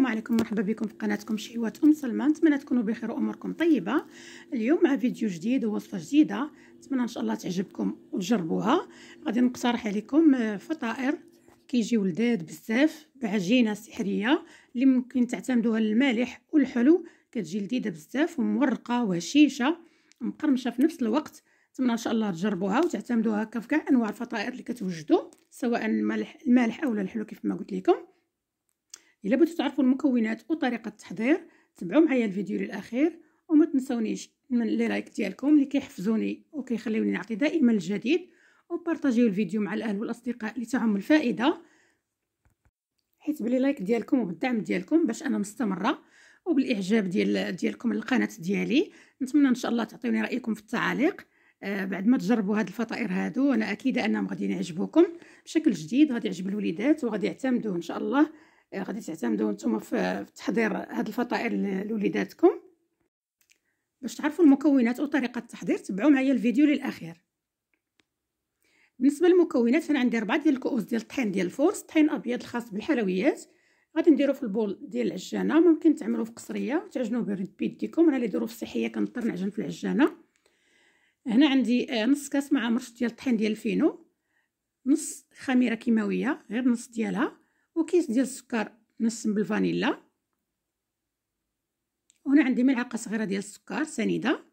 السلام عليكم مرحبا بكم في قناتكم شهوات ام سلمى نتمنى تكونوا بخير واموركم طيبه اليوم مع فيديو جديد ووصفه جديده نتمنى ان شاء الله تعجبكم وتجربوها غادي نقترح عليكم آه، فطائر كيجيو لذاذ بزاف بعجينه سحريه اللي ممكن تعتمدوها للمالح والحلو كتجي لذيذه بزاف ومورقه وهشيشه مقرمشه في نفس الوقت نتمنى ان شاء الله تجربوها وتعتمدوها هكا في كاع انواع الفطائر اللي كتوجدوا سواء المالح المالح اولا الحلو كيف ما قلت لكم الا بغيتو تعرفوا المكونات وطريقه التحضير تبعوا معايا الفيديو للاخير وما تنسونيش من لي لايك ديالكم اللي كيحفزوني وكيخليوني نعطي دائما الجديد وبارطاجيو الفيديو مع الاهل والاصدقاء لتعم الفائده حيت بلي لايك ديالكم وبالدعم ديالكم باش انا مستمره وبالاعجاب ديال ديالكم للقناه ديالي نتمنى ان شاء الله تعطيوني رايكم في التعاليق آه بعد ما تجربوا هاد الفطائر هادو انا اكيده انهم غادي يعجبوكم بشكل جديد غادي يعجب الوليدات وغادي يعتمدوه ان شاء الله إيه، غادي تعتمدوا نتوما في تحضير هاد الفطائر لوليداتكم باش تعرفوا المكونات وطريقه التحضير تبعوا معايا الفيديو للاخير بالنسبه للمكونات هنا عندي اربعه ديال الكؤوس ديال الطحين ديال الفورس طحين ابيض الخاص بالحلويات غادي نديرو في البول ديال العجانه ممكن تعملوه في قصريه تعجنوه بيديكم انا اللي ديرو في الصحيه كنضطر نعجن في العجانه هنا عندي آه، نص كاس مع مرش ديال الطحين ديال الفينو نص خميره كيماويه غير نص ديالها وكيس ديال السكر نسم بالفانيلا هنا عندي ملعقه صغيره ديال السكر سنيده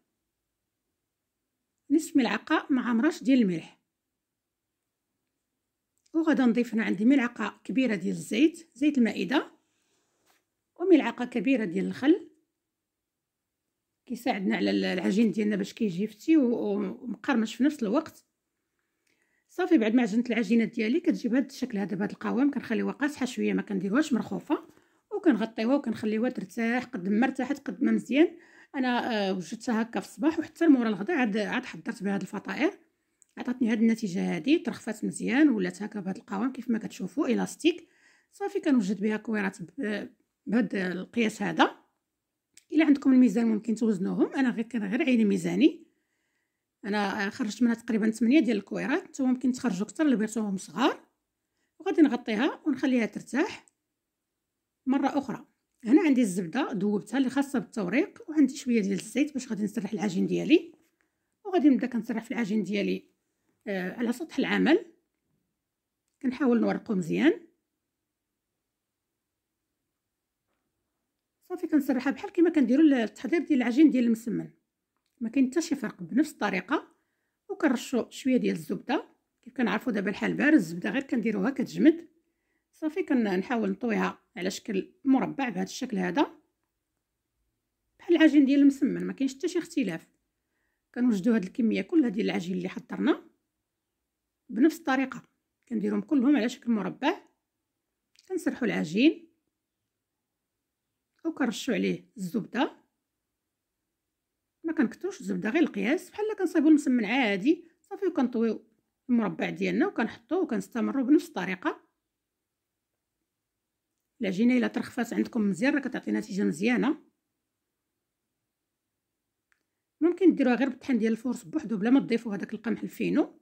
نصف ملعقه مع مرش ديال الملح وغادي نضيف هنا عندي ملعقه كبيره ديال الزيت زيت المائده وملعقه كبيره ديال الخل كيساعدنا على العجين ديالنا باش كيجي فتي ومقرمش في نفس الوقت صافي بعد ما عجنت العجينه ديالي كتجيب هذا الشكل هذا بهذا القوام كنخليوها قاصحه شويه ما كنديروهاش مرخوفه وكنغطيوها وكنخليوها ترتاح قد ما ارتاحت قد ما مزيان انا آه، وجدتها هكا في الصباح وحتى مورا الغدا عاد عاد حضرت بها الفطائر عطاتني هاد النتيجه هادي ترخفات مزيان ولات هكا بهاد القوام كيف ما كتشوفوا الاستيك صافي كنوجد بها كويرات بهاد القياس هذا الا عندكم الميزان ممكن توزنوهم انا غير كان غير عيني ميزاني انا خرجت منها تقريبا 8 ديال الكويرات وممكن تخرجوا اكثر اللي بغيتوهم صغار وغادي نغطيها ونخليها ترتاح مره اخرى هنا عندي الزبده ذوبتها اللي خاصه بالتوريق وعندي شويه ديال الزيت باش غادي نسرح العجين ديالي وغادي نبدا كنسرح في العجين ديالي آه على سطح العمل كنحاول نورقو مزيان صافي كنسرحها بحال كما كنديروا التحضير ديال العجين ديال المسمن ما كاين حتى شي فرق بنفس الطريقه وكنرشوا شويه ديال الزبده كيف كنعرفوا دابا الحال بارز الزبده غير كنديروها كتجمد صافي كنحاول نطويها على شكل مربع بهذا الشكل هذا بحال العجين ديال المسمن ما كاينش حتى شي اختلاف كنوجدوا هذه الكميه كلها ديال العجين اللي حضرنا بنفس الطريقه كنديرهم كلهم على شكل مربع كنسرحوا العجين وكنرشوا عليه الزبده ما كنكتروش الزبده غير القياس بحال كنصايبو المسمن عادي صافي وكنطويو المربع ديالنا وكنحطوه وكنستمروا بنفس الطريقه العجينه الا ترخفات عندكم مزيان راه كتعطي نتيجه مزيانه ممكن ديروها غير بالطحين ديال الفورص بوحدو بلا ما تضيفوا هذاك القمح الفينو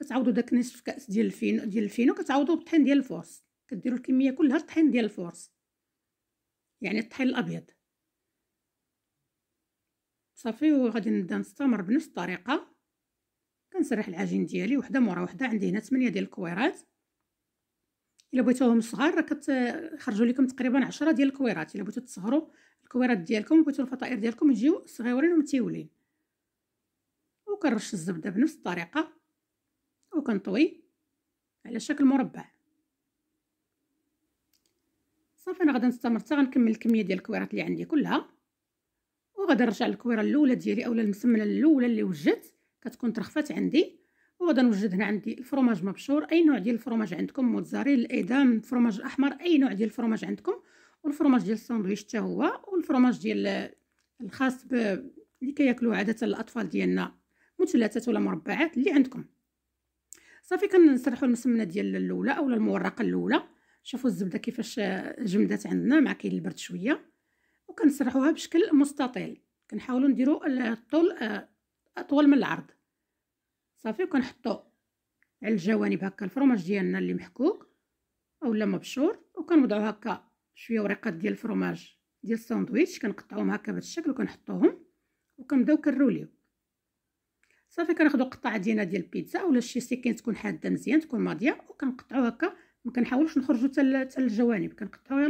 كتعوضوا داك نصف كاس ديال الفينو ديال الفينو كتعوضوه بالطحين ديال الفورص كديروا الكميه كلها الطحين ديال الفورص يعني الطحين الابيض صافي وغادي نبدا نستمر بنفس الطريقه كنسرح العجين ديالي وحده مورا وحده عندي هنا 8 ديال الكويرات الا بغيتوهم صغار راه كتخرجوا لكم تقريبا 10 ديال الكويرات الا بغيتو تصغروا الكويرات ديالكم بغيتو الفطائر ديالكم يجيو صغيورين ومتيولين وكنرش الزبده بنفس الطريقه وكنطوي على شكل مربع صافي انا غادي نستمر حتى غنكمل الكميه ديال الكويرات اللي عندي كلها وغادي نرجع للكويره الاولى ديالي اولا المسمنه الاولى اللي وجدت كتكون ترخفات عندي وغادي نوجد هنا عندي الفرماج مبشور اي نوع ديال الفرماج عندكم موتزاريلا الايدام الفرماج الاحمر اي نوع ديال الفرماج عندكم والفرماج ديال الساندويتش حتى هو والفرماج ديال الخاص ب... اللي كياكلوا عاده الاطفال ديالنا مثلثات ولا مربعات اللي عندكم صافي كنسرحوا المسمنه ديال الاولى اولا المورقه الاولى شوفوا الزبده كيفاش جمدات عندنا مع كاين البرد شويه وكنسرحوها بشكل مستطيل كنحاولوا نديروا الطول آه، اطول من العرض صافي وكنحطوا على الجوانب هكا الفرماج ديالنا اللي محكوك اولا مبشور وكنوضعوا هكا شويه ورقات ديال الفرماج ديال الساندويتش كنقطعوهم هكا بهذا الشكل وكنحطوهم وكنبداو كنروليو صافي كناخذوا قطعه ديالنا ديال البيتزا اولا شي سكين تكون حاده مزيان تكون ماضيه وكنقطعوا هكا ما كنحاولوش نخرجوا حتى الجوانب كنقطعوا يا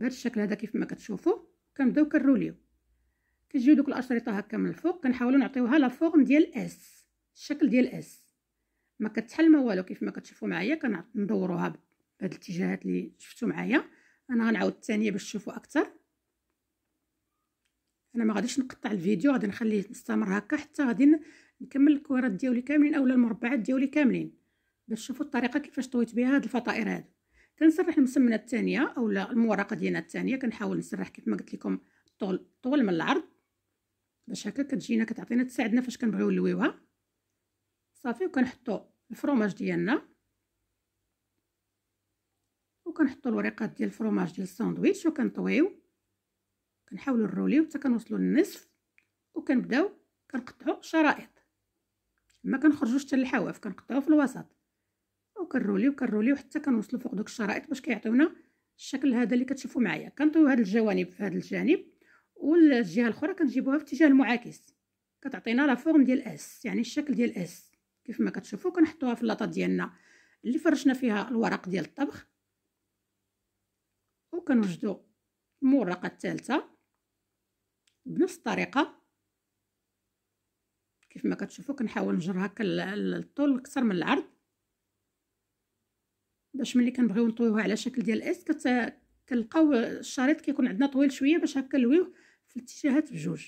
غير الشكل هذا كيف ما كتشوفوا كنبداو كنروليو كتجيو دوك الاشرطه هكا من الفوق كنحاولوا نعطيوها لا فورم ديال اس الشكل ديال اس ما كتحل ما والو كيف ما كتشوفوا معايا كندوروها بهاد الاتجاهات اللي شفتوا معايا انا غنعاود الثانيه باش تشوفوا اكثر انا ما غاديش نقطع الفيديو غادي نخليه نستمر هكا حتى غادي نكمل الكورات ديالي كاملين اولا المربعات ديالي كاملين باش تشوفوا الطريقه كيفاش طويت بها هاد الفطائر هادو كنسرح المسمنه الثانيه اولا المورقه ديالنا الثانيه كنحاول نسرح كيف ما قلت لكم الطول طول من العرض باش هكا كتجينا كتعطينا تساعدنا فاش كنبغيو نلويوها صافي وكنحطو الفروماج ديالنا وكنحطو الوريقات ديال الفروماج ديال الساندويتش وكنطويو كنحاولو نروليو حتى كنوصلو للنصف وكنبداو كنقطعو شرائط ما كنخرجوش حتى للحواف كنقطعو في الوسط وكنرولي وكنرولي وحتى كنوصلوا فوق دوك الشرائط باش كيعطيونا الشكل هذا اللي كتشوفوا معايا كنطويو هاد الجوانب في هاد الجانب والجهه الاخرى كنجيبوها في الاتجاه المعاكس كتعطينا لا فورم ديال اس يعني الشكل ديال اس كيف ما كتشوفوا كنحطوها في اللاطه ديالنا اللي فرشنا فيها الورق ديال الطبخ وكنوجدوا المورقه الثالثه بنفس الطريقه كيف ما كتشوفوا كنحاول نجر هكا الطول اكثر من العرض باش ملي كنبغيو نطويوها على شكل ديال اس كت... كنلقاو الشريط كيكون عندنا طويل شويه باش هكا نلويوه في الاتجاهات بجوج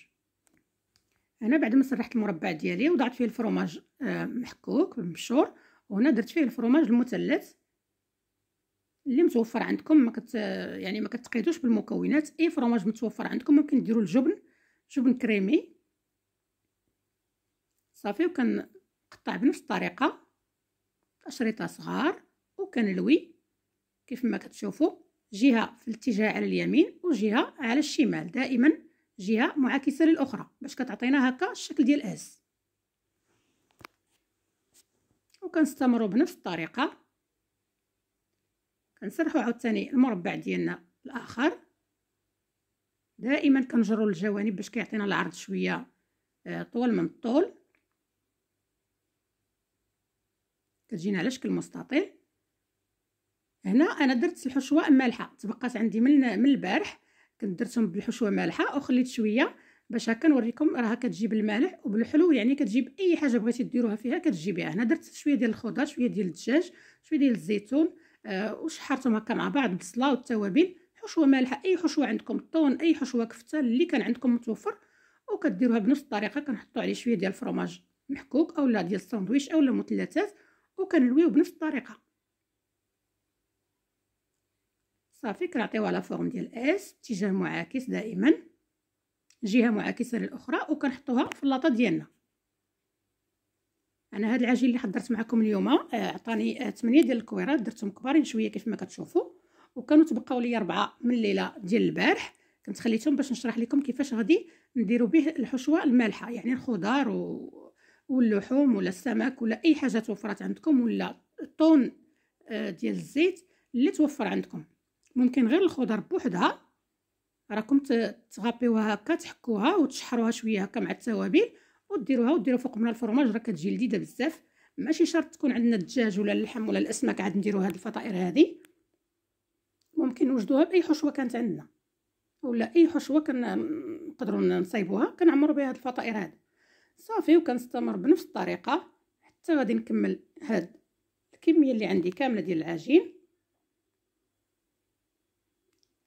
هنا بعد ما سرحت المربع ديالي وضعت فيه الفرماج آه، محكوك مبشور وهنا درت فيه الفرماج المثلث اللي متوفر عندكم ما كت يعني ما كتقيدوش بالمكونات اي فرماج متوفر عندكم ممكن ديروا الجبن جبن كريمي صافي وكنقطع بنفس الطريقه اشريطه صغار وكنلوي كيف ما كتشوفوا جهه في الاتجاه على اليمين وجهه على الشمال دائما جهه معاكسه للاخرى باش كتعطينا هكا الشكل ديال اس وكنستمروا بنفس الطريقه كنسرحوا عاوتاني المربع ديالنا الاخر دائما كنجروا الجوانب باش كيعطينا العرض شويه آه، طول من الطول كتجينا على شكل مستطيل هنا انا درت الحشوه مالحه تبقات عندي من من البارح كنت درتهم بالحشوه مالحه وخليت شويه باش هكا نوريكم راها كتجيب المالح وبالحلو يعني كتجيب اي حاجه بغيتي ديروها فيها كتجيبيها هنا درت شويه ديال الخضر شويه ديال الدجاج شويه ديال الزيتون آه وشحرتهم هكا مع بعض البصله والتوابل حشوه مالحه اي حشوه عندكم طون اي حشوه كفته اللي كان عندكم متوفر وكديروها بنفس الطريقه كنحطوا عليه شويه ديال الفرماج محكوك اولا ديال الساندويش اولا مثلثات وكنلويو بنفس الطريقه صافي كنعطيوها لا فورم ديال اس اتجاه معاكس دائما جهه معاكسه للاخرى وكنحطوها في اللاطه ديالنا انا هاد العجين اللي حضرت معكم اليوم آه، عطاني 8 آه، ديال الكويرات درتهم كبارين شويه كيف ما كتشوفوا وكانوا تبقاو لي ربعه من الليله ديال البارح كنت خليتهم باش نشرح لكم كيفاش غادي نديروا به الحشوه المالحه يعني الخضار و... واللحوم ولا السمك ولا اي حاجه توفرات عندكم ولا طون آه، ديال الزيت اللي توفر عندكم ممكن غير الخضر بوحدها راكم تغابيوها هكا تحكوها وتشحروها شويه هكا مع التوابل وديروها وديروا فوق منها الفرماج راه كتجي لذيذه بزاف ماشي شرط تكون عندنا الدجاج ولا اللحم ولا الاسماك عاد نديروا هاد الفطائر هذه ممكن نوجدوها باي حشوه كانت عندنا ولا اي حشوه كنقدروا نصايبوها كنعمروا بها هذه الفطائر هذه صافي وكنستمر بنفس الطريقه حتى غادي نكمل هاد الكميه اللي عندي كامله ديال العجين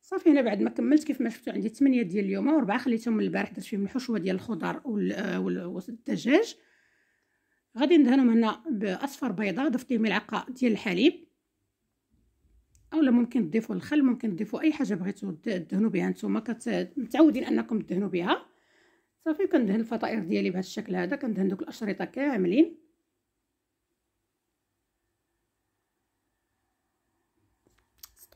صافي هنا بعد ما كملت كيف ما شفتوا عندي 8 ديال اليوم و4 خليتهم من البارح درت فيهم الحشوه ديال الخضر والدجاج آه، غادي ندهنهم هنا باصفر بيضه ضفت ليه ملعقه ديال الحليب اولا ممكن تضيفوا الخل ممكن تضيفوا اي حاجه بغيتوا تدهنوا بها نتوما متعودين انكم تدهنوا بها صافي كندهن الفطائر ديالي بهذا الشكل هذا كندهن دوك الاشرطه كاملين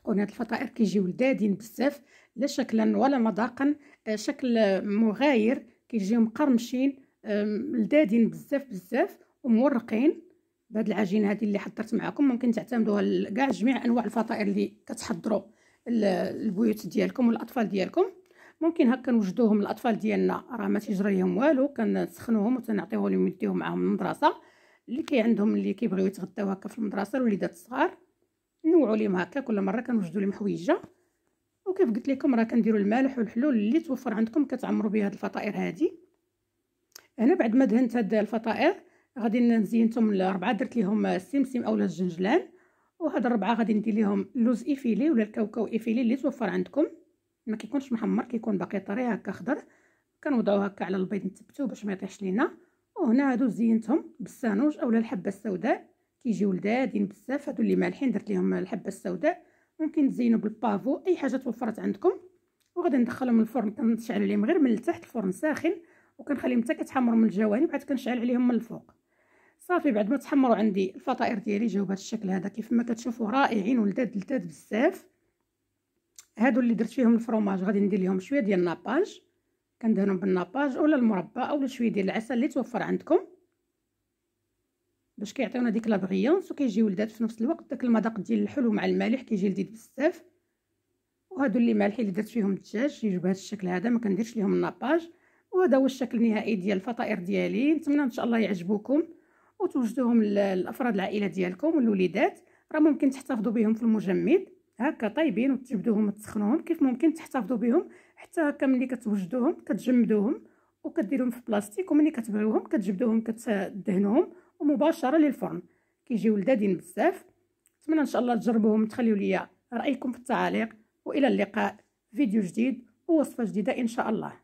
كون هاد الفطائر كيجيو لدادين بزاف لا شكلا ولا مذاقا آه، شكل مغاير كيجيو مقرمشين لدادين بزاف بزاف ومورقين بهاد العجينه هذه اللي حضرت معكم ممكن تعتمدوها لكاع جميع انواع الفطائر اللي كتحضروا البيوت ديالكم والاطفال ديالكم ممكن هكا نوجدوهم الاطفال ديالنا راه ما تيجرى ليهم والو كنسخنوهم وتنعطيوهم يديهم معاهم المدرسه اللي كي عندهم اللي كيبغيو يتغداو هكا في المدرسه الوليدات الصغار نوعوا ليهم هكا كل مره كنوجدوا لهم حويجه وكيف قلت لكم راه كنديروا المالح والحلول اللي توفر عندكم كتعمروا به هذه الفطائر هذه هنا بعد ما دهنت هذه الفطائر غادي نزينتهم الاربعه درت ليهم السمسم اولا الجنجلان وهاد الربعه غادي ندير ليهم اللوز ايفيلي ولا الكاوكاو ايفيلي اللي توفر عندكم ما كيكونش محمر كيكون باقي طري هكا خضر كنوضعو هكا على البيض نتبتو باش ما يطيحش لينا وهنا هادو زينتهم بالسانوج اولا الحبه السوداء كيجيو لذاذين بزاف هادو اللي مالحين درت ليهم الحبه السوداء ممكن تزينو بالبافو اي حاجه توفرت عندكم وغادي ندخلهم الفرن كنشعل عليهم غير من التحت الفرن ساخن وكنخليهم حتى كتحمروا من الجوانب عاد كنشعل عليهم من الفوق صافي بعد ما تحمروا عندي الفطائر ديالي جاو بهذا الشكل هذا كيف ما كتشوفوا رائعين ولذاذ لذاذ بزاف هادو اللي درت فيهم الفروماج غادي ندير لهم شويه ديال الناباج كندهنهم بالناباج ولا المربى اولا شويه ديال العسل اللي توفر عندكم باش كيعطيونا ديك لابغيونس وكيجيو لذات في نفس الوقت داك المذاق ديال الحلو مع المالح كيجي لذيذ بزاف وهادو اللي مالحين اللي درت فيهم الدجاج يجيو بهذا الشكل هذا ما كنديرش ليهم الناباج وهذا هو الشكل النهائي ديال الفطائر ديالي نتمنى ان شاء الله يعجبوكم وتوجدوهم لافراد العائله ديالكم والوليدات راه ممكن تحتفظوا بهم في المجمد هكا طايبين وتجبدوهم وتسخنوهم كيف ممكن تحتفظوا بهم حتى هكا ملي كتوجدوهم كتجمدوهم وكديروهم في بلاستيك وملي كتبلوهم كتجبدوهم كتدهنوهم ومباشره للفرن كيجيو لذادين بزاف نتمنى ان شاء الله تجربوهم تخليو ليا رايكم في التعاليق والى اللقاء فيديو جديد ووصفه جديده ان شاء الله